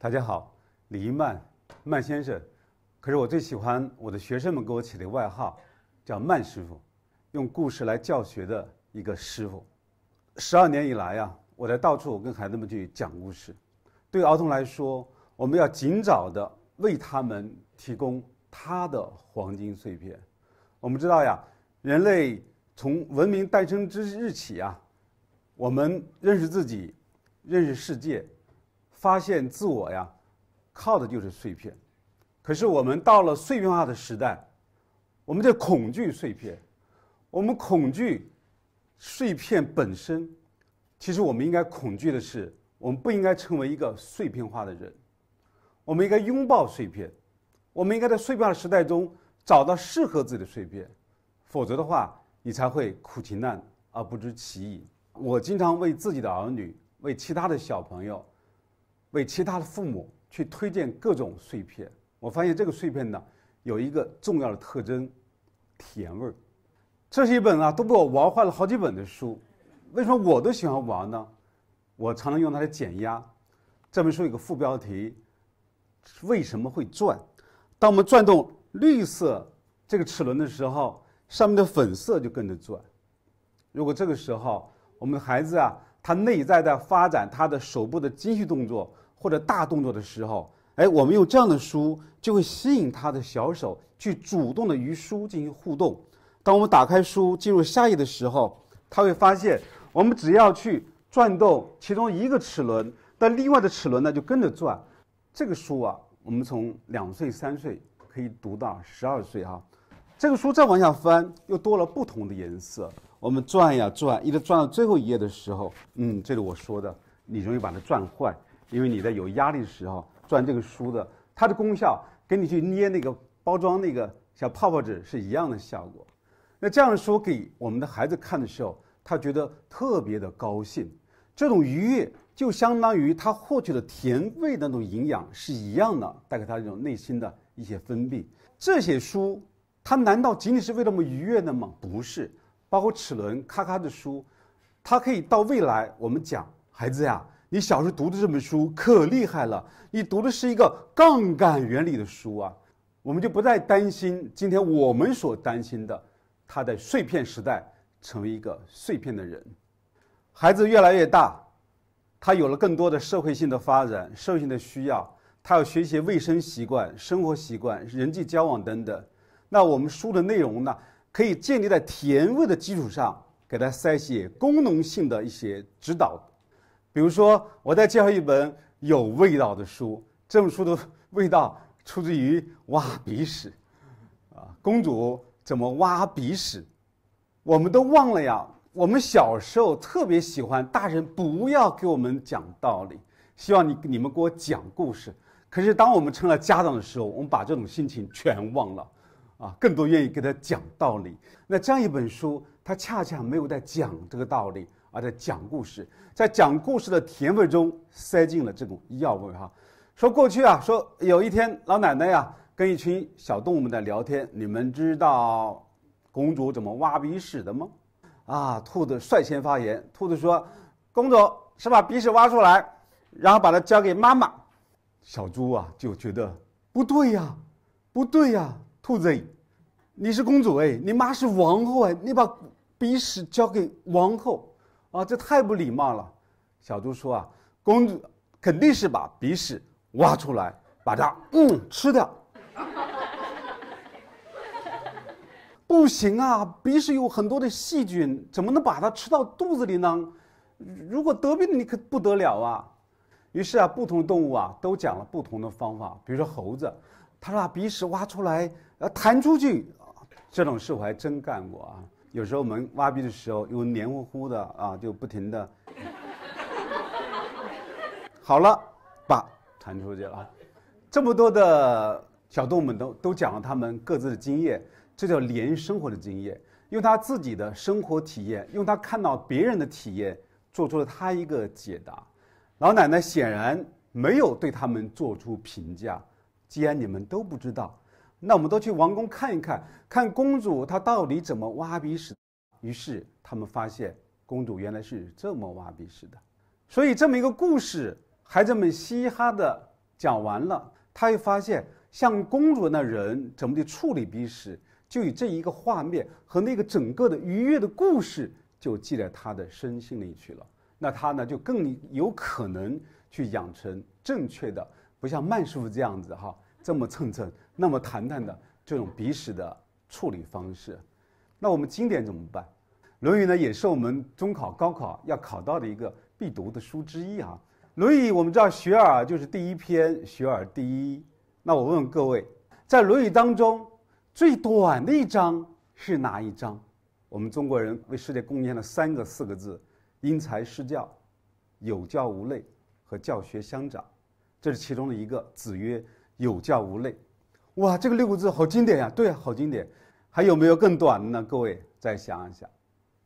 大家好，李一曼，曼先生，可是我最喜欢我的学生们给我起的一个外号，叫曼师傅，用故事来教学的一个师傅。十二年以来呀，我在到处跟孩子们去讲故事。对儿童来说，我们要尽早的为他们提供他的黄金碎片。我们知道呀，人类从文明诞生之日起啊，我们认识自己，认识世界。发现自我呀，靠的就是碎片。可是我们到了碎片化的时代，我们在恐惧碎片，我们恐惧碎片本身。其实我们应该恐惧的是，我们不应该成为一个碎片化的人。我们应该拥抱碎片，我们应该在碎片的时代中找到适合自己的碎片。否则的话，你才会苦其难而不知其意。我经常为自己的儿女，为其他的小朋友。为其他的父母去推荐各种碎片，我发现这个碎片呢有一个重要的特征，甜味儿。这是一本啊，都被我玩坏了好几本的书。为什么我都喜欢玩呢？我常常用它来减压。这本书有个副标题：为什么会转？当我们转动绿色这个齿轮的时候，上面的粉色就跟着转。如果这个时候我们的孩子啊，他内在的发展，他的手部的精细动作或者大动作的时候，哎，我们用这样的书就会吸引他的小手去主动的与书进行互动。当我们打开书进入下页的时候，他会发现我们只要去转动其中一个齿轮，那另外的齿轮呢就跟着转。这个书啊，我们从两岁三岁可以读到十二岁哈。这个书再往下翻，又多了不同的颜色。我们转呀转，一直转到最后一页的时候，嗯，这里我说的，你容易把它转坏，因为你在有压力的时候转这个书的，它的功效跟你去捏那个包装那个小泡泡纸是一样的效果。那这样的书给我们的孩子看的时候，他觉得特别的高兴，这种愉悦就相当于他获取的甜味那种营养是一样的，带给他这种内心的一些分泌。这些书。他难道仅仅是为了我们愉悦的吗？不是，包括齿轮咔咔的书，它可以到未来。我们讲孩子呀，你小时候读的这本书可厉害了，你读的是一个杠杆原理的书啊。我们就不再担心今天我们所担心的，他在碎片时代成为一个碎片的人。孩子越来越大，他有了更多的社会性的发展、社会性的需要，他要学习卫生习惯、生活习惯、人际交往等等。那我们书的内容呢，可以建立在甜味的基础上，给它塞些功能性的一些指导。比如说，我再介绍一本有味道的书，这本书的味道出自于挖鼻屎，啊，公主怎么挖鼻屎？我们都忘了呀。我们小时候特别喜欢，大人不要给我们讲道理，希望你你们给我讲故事。可是当我们成了家长的时候，我们把这种心情全忘了。啊，更多愿意跟他讲道理。那这样一本书，他恰恰没有在讲这个道理，而在讲故事。在讲故事的甜味中塞进了这种药味哈。说过去啊，说有一天老奶奶呀跟一群小动物们在聊天，你们知道公主怎么挖鼻屎的吗？啊，兔子率先发言，兔子说，公主是把鼻屎挖出来，然后把它交给妈妈。小猪啊就觉得不对呀，不对呀。兔子，你是公主哎，你妈是王后哎，你把鼻屎交给王后啊，这太不礼貌了。小猪说啊，公主肯定是把鼻屎挖出来，把它嗯吃掉。不行啊，鼻屎有很多的细菌，怎么能把它吃到肚子里呢？如果得病，你可不得了啊。于是啊，不同动物啊，都讲了不同的方法。比如说猴子，它把鼻屎挖出来。要弹出去，这种事我还真干过啊。有时候我们挖币的时候，又黏糊糊的啊，就不停的。好了，把弹出去了。这么多的小动物都都讲了他们各自的经验，这叫连生活的经验，用他自己的生活体验，用他看到别人的体验，做出了他一个解答。老奶奶显然没有对他们做出评价，既然你们都不知道。那我们都去王宫看一看，看公主她到底怎么挖鼻屎。于是他们发现公主原来是这么挖鼻屎的，所以这么一个故事，孩子们嘻哈的讲完了，他又发现像公主那人怎么的处理鼻屎，就以这一个画面和那个整个的愉悦的故事，就记在他的身心里去了。那他呢，就更有可能去养成正确的，不像曼师傅这样子哈。这么蹭蹭，那么谈谈的这种鼻屎的处理方式，那我们经典怎么办？《论语》呢，也是我们中考、高考要考到的一个必读的书之一啊。《论语》我们知道“学而”就是第一篇，“学而”第一。那我问问各位，在《论语》当中，最短的一章是哪一章？我们中国人为世界贡献了三个四个字：“因材施教”，“有教无类”和“教学相长”，这是其中的一个。子曰。有教无类，哇，这个六个字好经典呀！对呀，好经典。还有没有更短的呢？各位再想一想，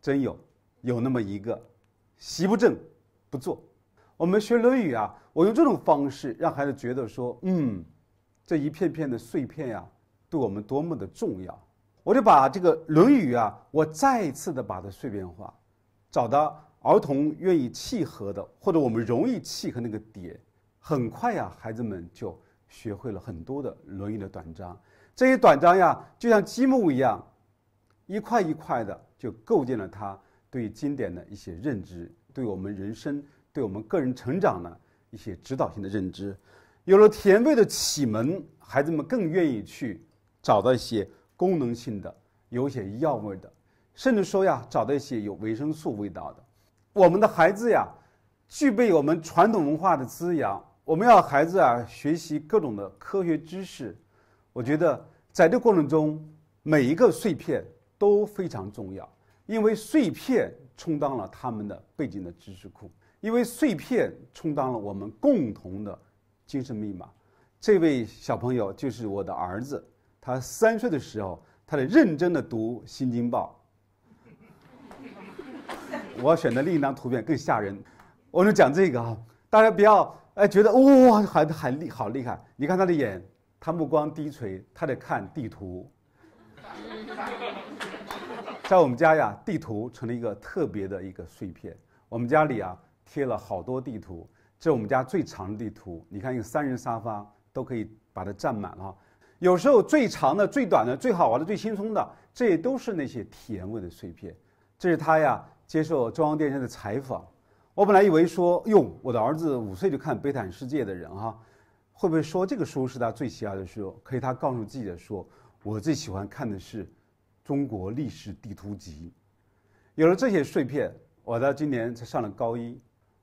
真有，有那么一个，习不正，不做。我们学《论语》啊，我用这种方式让孩子觉得说，嗯，这一片片的碎片呀，对我们多么的重要。我就把这个《论语》啊，我再一次的把它碎片化，找到儿童愿意契合的，或者我们容易契合那个点，很快呀，孩子们就。学会了很多的《论语》的短章，这些短章呀，就像积木一样，一块一块的就构建了他对经典的一些认知，对我们人生、对我们个人成长呢一些指导性的认知。有了甜味的启蒙，孩子们更愿意去找到一些功能性的、有些药味的，甚至说呀，找到一些有维生素味道的。我们的孩子呀，具备我们传统文化的滋养。我们要孩子啊学习各种的科学知识，我觉得在这过程中每一个碎片都非常重要，因为碎片充当了他们的背景的知识库，因为碎片充当了我们共同的精神密码。这位小朋友就是我的儿子，他三岁的时候，他在认真的读《新京报》。我选择另一张图片更吓人，我就讲这个啊，大家不要。哎，觉得哇，很很厉，好厉害！你看他的眼，他目光低垂，他得看地图。在我们家呀，地图成了一个特别的一个碎片。我们家里啊，贴了好多地图。这是我们家最长的地图，你看，一个三人沙发都可以把它占满了。有时候最长的、最短的、最好玩的、最轻松的，这也都是那些体验过的碎片。这是他呀，接受中央电视的采访。我本来以为说，哟，我的儿子五岁就看《悲惨世界》的人哈，会不会说这个书是他最喜爱的书？可以，他告诉记者说，我最喜欢看的是《中国历史地图集》。有了这些碎片，我到今年才上了高一，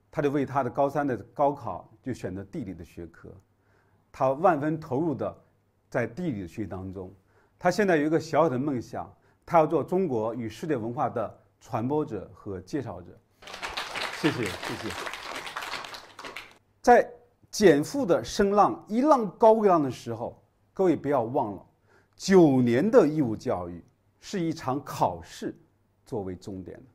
他就为他的高三的高考就选择地理的学科，他万分投入的在地理的学习当中。他现在有一个小小的梦想，他要做中国与世界文化的传播者和介绍者。谢谢谢谢。在减负的声浪一浪高一浪的时候，各位不要忘了，九年的义务教育是一场考试作为终点的。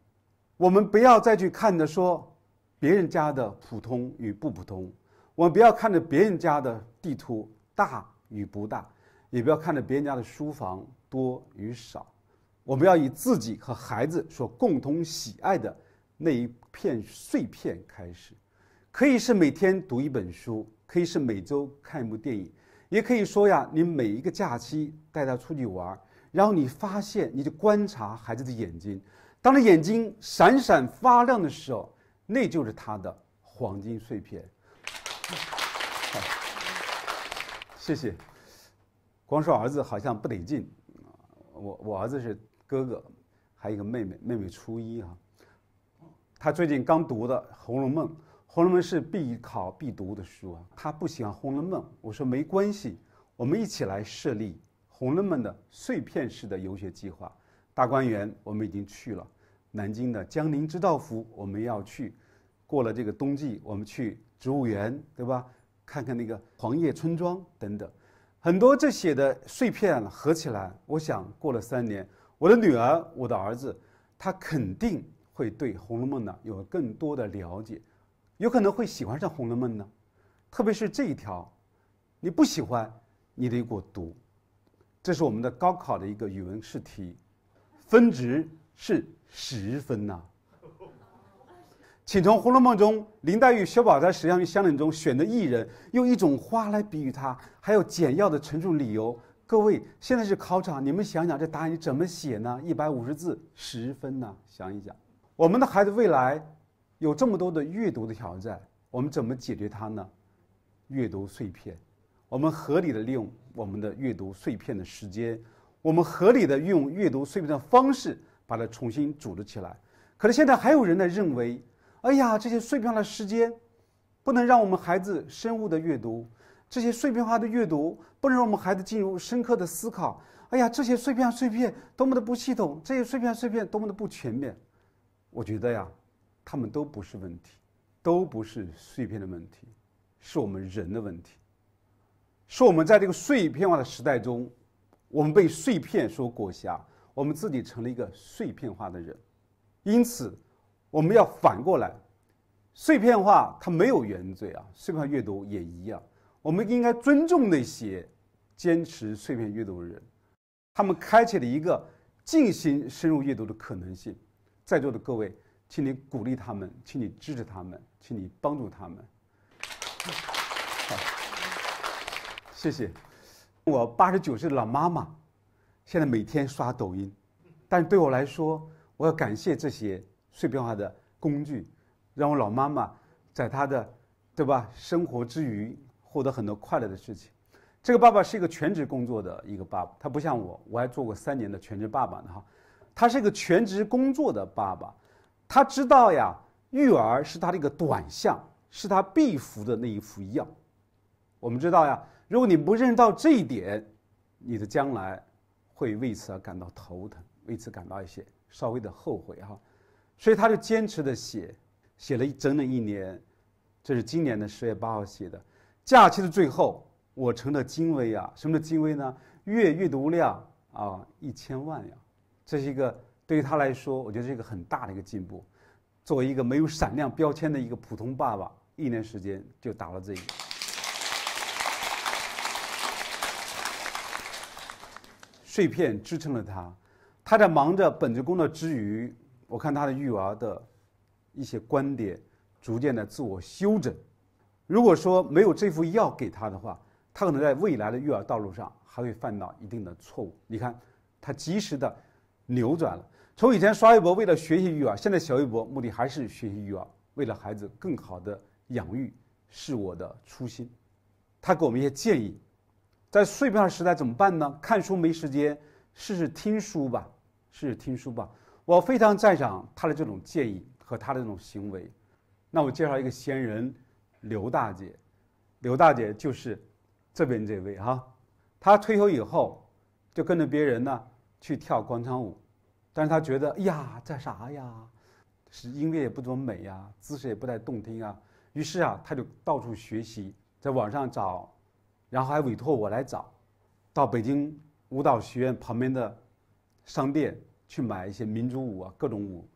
我们不要再去看着说别人家的普通与不普通，我们不要看着别人家的地图大与不大，也不要看着别人家的书房多与少。我们要以自己和孩子所共同喜爱的。那一片碎片开始，可以是每天读一本书，可以是每周看一部电影，也可以说呀，你每一个假期带他出去玩，然后你发现，你就观察孩子的眼睛，当他眼睛闪闪发亮的时候，那就是他的黄金碎片。谢谢。光说儿子好像不得劲啊，我我儿子是哥哥，还有一个妹妹，妹妹初一哈。他最近刚读的《红楼梦》，《红楼梦》是必考必读的书啊。他不喜欢《红楼梦》，我说没关系，我们一起来设立《红楼梦》的碎片式的游学计划。大观园我们已经去了，南京的江宁织造府我们要去，过了这个冬季我们去植物园，对吧？看看那个黄叶村庄等等，很多这些的碎片合起来，我想过了三年，我的女儿，我的儿子，他肯定。会对《红楼梦》呢有更多的了解，有可能会喜欢上《红楼梦》呢。特别是这一条，你不喜欢，你得给我读。这是我们的高考的一个语文试题，分值是十分呢。请从《红楼梦》中林黛玉、薛宝钗、史湘云、香菱中选的一人，用一种花来比喻他，还有简要的陈述理由。各位，现在是考场，你们想想这答案你怎么写呢？一百五十字，十分呢，想一想。我们的孩子未来有这么多的阅读的挑战，我们怎么解决它呢？阅读碎片，我们合理的利用我们的阅读碎片的时间，我们合理的用阅读碎片的方式把它重新组织起来。可是现在还有人呢认为，哎呀，这些碎片化的时间不能让我们孩子深入的阅读，这些碎片化的阅读不能让我们孩子进入深刻的思考。哎呀，这些碎片碎片多么的不系统，这些碎片碎片多么的不全面。我觉得呀，他们都不是问题，都不是碎片的问题，是我们人的问题，是我们在这个碎片化的时代中，我们被碎片所裹挟，我们自己成了一个碎片化的人。因此，我们要反过来，碎片化它没有原罪啊，碎片阅读也一样。我们应该尊重那些坚持碎片阅读的人，他们开启了一个进行深入阅读的可能性。在座的各位，请你鼓励他们，请你支持他们，请你帮助他们。好，谢谢。我八十九岁的老妈妈，现在每天刷抖音，但对我来说，我要感谢这些碎片化的工具，让我老妈妈在她的，对吧，生活之余获得很多快乐的事情。这个爸爸是一个全职工作的一个爸爸，他不像我，我还做过三年的全职爸爸呢哈。他是一个全职工作的爸爸，他知道呀，育儿是他的一个短项，是他必服的那一副药。我们知道呀，如果你不认识到这一点，你的将来会为此而感到头疼，为此感到一些稍微的后悔哈。所以他就坚持的写，写了整整一年，这是今年的十月八号写的。假期的最后，我成了精威啊，什么叫精威呢？月阅读量啊，一千万呀。这是一个对于他来说，我觉得是一个很大的一个进步。作为一个没有闪亮标签的一个普通爸爸，一年时间就打了这个。碎片支撑了他，他在忙着本职工作之余，我看他的育儿的一些观点逐渐的自我修整。如果说没有这副药给他的话，他可能在未来的育儿道路上还会犯到一定的错误。你看，他及时的。扭转了，从以前刷微博为了学习欲望，现在小微博目的还是学习欲望，为了孩子更好的养育是我的初心。他给我们一些建议，在碎片时代怎么办呢？看书没时间，试试听书吧，试试听书吧。我非常赞赏他的这种建议和他的这种行为。那我介绍一个先人，刘大姐，刘大姐就是这边这位哈，她退休以后就跟着别人呢去跳广场舞。但是他觉得，哎呀，这啥呀？是音乐也不怎么美呀，姿势也不太动听啊。于是啊，他就到处学习，在网上找，然后还委托我来找，到北京舞蹈学院旁边的商店去买一些民族舞啊，各种舞，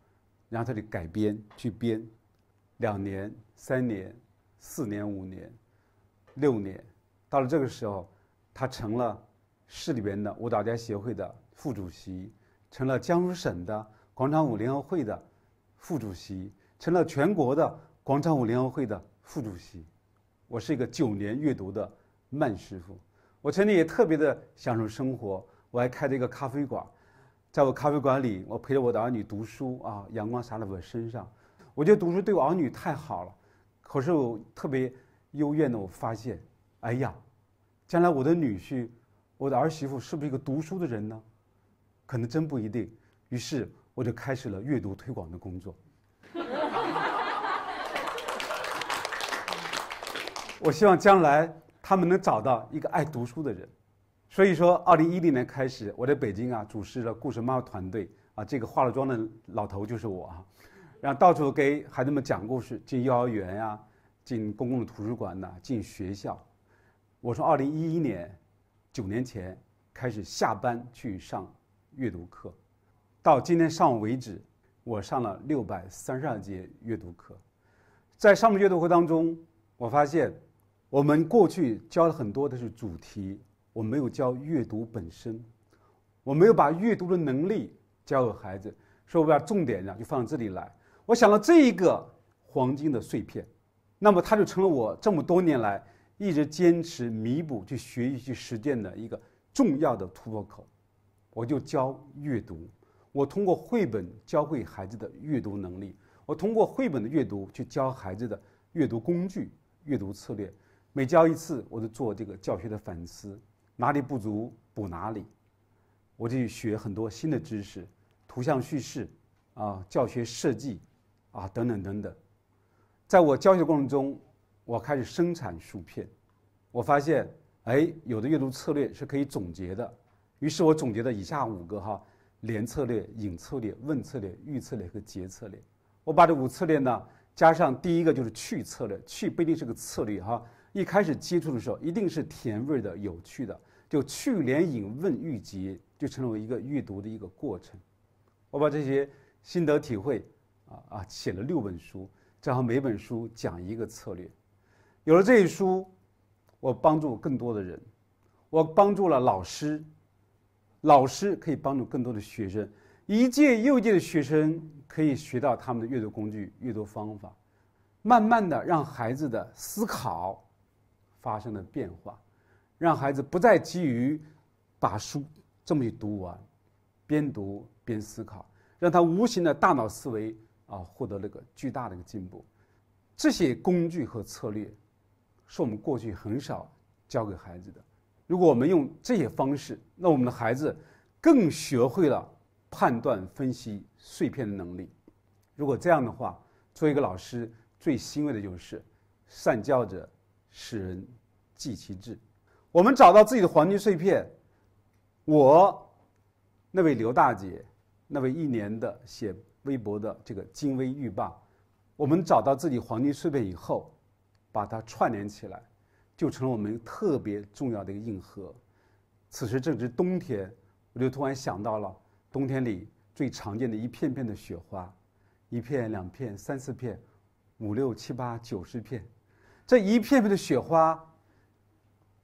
然后他就改编去编。两年、三年、四年、五年、六年，到了这个时候，他成了市里边的舞蹈家协会的副主席。成了江苏省的广场舞联合会的副主席，成了全国的广场舞联合会的副主席。我是一个九年阅读的慢师傅，我曾经也特别的享受生活，我还开着一个咖啡馆，在我咖啡馆里，我陪着我的儿女读书啊，阳光洒在我身上，我觉得读书对我儿女太好了。可是我特别幽怨的，我发现，哎呀，将来我的女婿，我的儿媳妇是不是一个读书的人呢？可能真不一定，于是我就开始了阅读推广的工作。我希望将来他们能找到一个爱读书的人。所以说，二零一零年开始，我在北京啊，主持了故事猫团队啊，这个化了妆的老头就是我啊，然后到处给孩子们讲故事，进幼儿园呀，进公共图书馆呐，进学校。我从二零一一年，九年前开始下班去上。阅读课，到今天上午为止，我上了六百三十二节阅读课。在上面阅读课当中，我发现我们过去教了很多的是主题，我没有教阅读本身，我没有把阅读的能力教给孩子，所以我把重点呢就放到这里来。我想到这一个黄金的碎片，那么它就成了我这么多年来一直坚持弥补、去学习、去实践的一个重要的突破口。我就教阅读，我通过绘本教会孩子的阅读能力，我通过绘本的阅读去教孩子的阅读工具、阅读策略。每教一次，我都做这个教学的反思，哪里不足补哪里。我就学很多新的知识，图像叙事，啊，教学设计，啊，等等等等。在我教学过程中，我开始生产薯片，我发现，哎，有的阅读策略是可以总结的。于是我总结了以下五个哈：联策略、引策略、问策略、预测策略和结策略。我把这五策略呢，加上第一个就是去策略。去不一定是个策略哈。一开始接触的时候，一定是甜味的、有趣的，就去联引问预结，就成为一个阅读的一个过程。我把这些心得体会啊啊写了六本书，正好每本书讲一个策略。有了这一书，我帮助更多的人，我帮助了老师。老师可以帮助更多的学生，一届又一届的学生可以学到他们的阅读工具、阅读方法，慢慢的让孩子的思考发生了变化，让孩子不再急于把书这么去读完，边读边思考，让他无形的大脑思维啊获得了个巨大的一个进步，这些工具和策略，是我们过去很少教给孩子的。如果我们用这些方式，那我们的孩子更学会了判断、分析碎片的能力。如果这样的话，作为一个老师最欣慰的就是“善教者使人记其志”。我们找到自己的黄金碎片，我那位刘大姐，那位一年的写微博的这个金微玉霸，我们找到自己黄金碎片以后，把它串联起来。就成了我们特别重要的一个硬核。此时正值冬天，我就突然想到了冬天里最常见的一片片的雪花，一片、两片、三四片、五六七八九十片，这一片片的雪花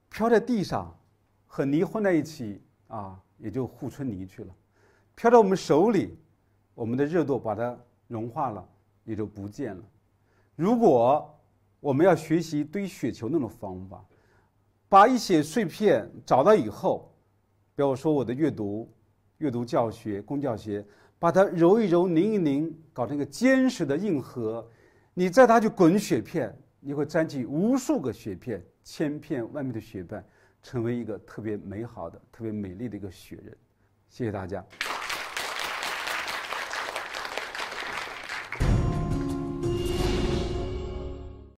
飘在地上，和泥混在一起啊，也就护春泥去了；飘到我们手里，我们的热度把它融化了，也就不见了。如果我们要学习堆雪球那种方法，把一些碎片找到以后，比如说我的阅读、阅读教学、工教学，把它揉一揉、拧一拧，搞成一个坚实的硬核。你再拿去滚雪片，你会粘起无数个雪片、千片万片的雪片，成为一个特别美好的、特别美丽的一个雪人。谢谢大家。